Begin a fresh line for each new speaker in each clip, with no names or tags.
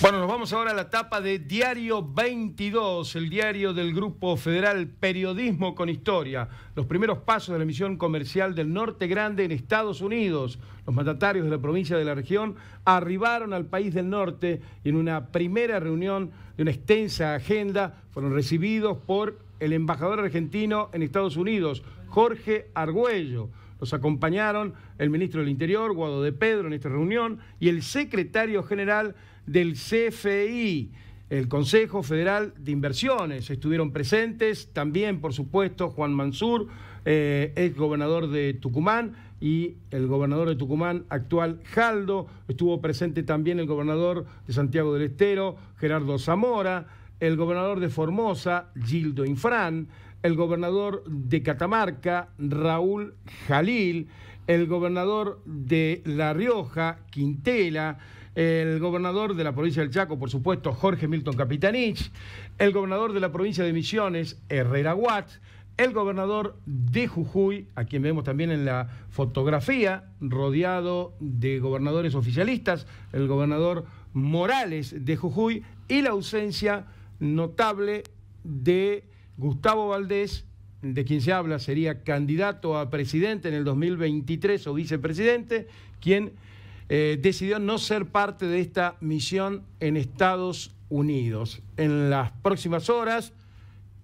Bueno, nos vamos ahora a la etapa de Diario 22, el diario del Grupo Federal Periodismo con Historia. Los primeros pasos de la misión comercial del Norte Grande en Estados Unidos. Los mandatarios de la provincia de la región arribaron al país del norte y en una primera reunión de una extensa agenda fueron recibidos por el embajador argentino en Estados Unidos, Jorge Argüello. Los acompañaron el ministro del Interior, Guado de Pedro, en esta reunión, y el secretario general del CFI, el Consejo Federal de Inversiones. Estuvieron presentes también, por supuesto, Juan Mansur, eh, ex gobernador de Tucumán, y el gobernador de Tucumán actual, Jaldo. Estuvo presente también el gobernador de Santiago del Estero, Gerardo Zamora, el gobernador de Formosa, Gildo Infran el gobernador de Catamarca, Raúl Jalil, el gobernador de La Rioja, Quintela, el gobernador de la provincia del Chaco, por supuesto, Jorge Milton Capitanich, el gobernador de la provincia de Misiones, Herrera Watts, el gobernador de Jujuy, a quien vemos también en la fotografía, rodeado de gobernadores oficialistas, el gobernador Morales de Jujuy, y la ausencia notable de Gustavo Valdés, de quien se habla, sería candidato a presidente en el 2023 o vicepresidente, quien eh, decidió no ser parte de esta misión en Estados Unidos. En las próximas horas,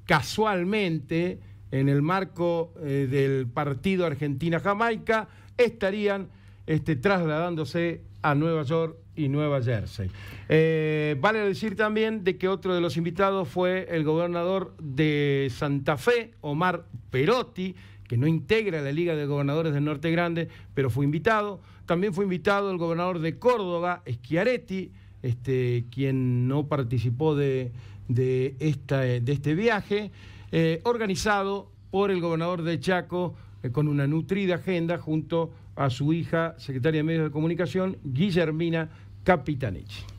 casualmente, en el marco eh, del partido Argentina-Jamaica, estarían este, trasladándose a Nueva York y Nueva Jersey. Eh, vale decir también de que otro de los invitados fue el gobernador de Santa Fe, Omar Perotti, que no integra la Liga de Gobernadores del Norte Grande, pero fue invitado. También fue invitado el gobernador de Córdoba, Schiaretti, este, quien no participó de, este viaje, eh, organizado por el gobernador de Chaco, eh, con una nutrida agenda junto a su hija, secretaria de Medios de Comunicación, Guillermina Capitanich.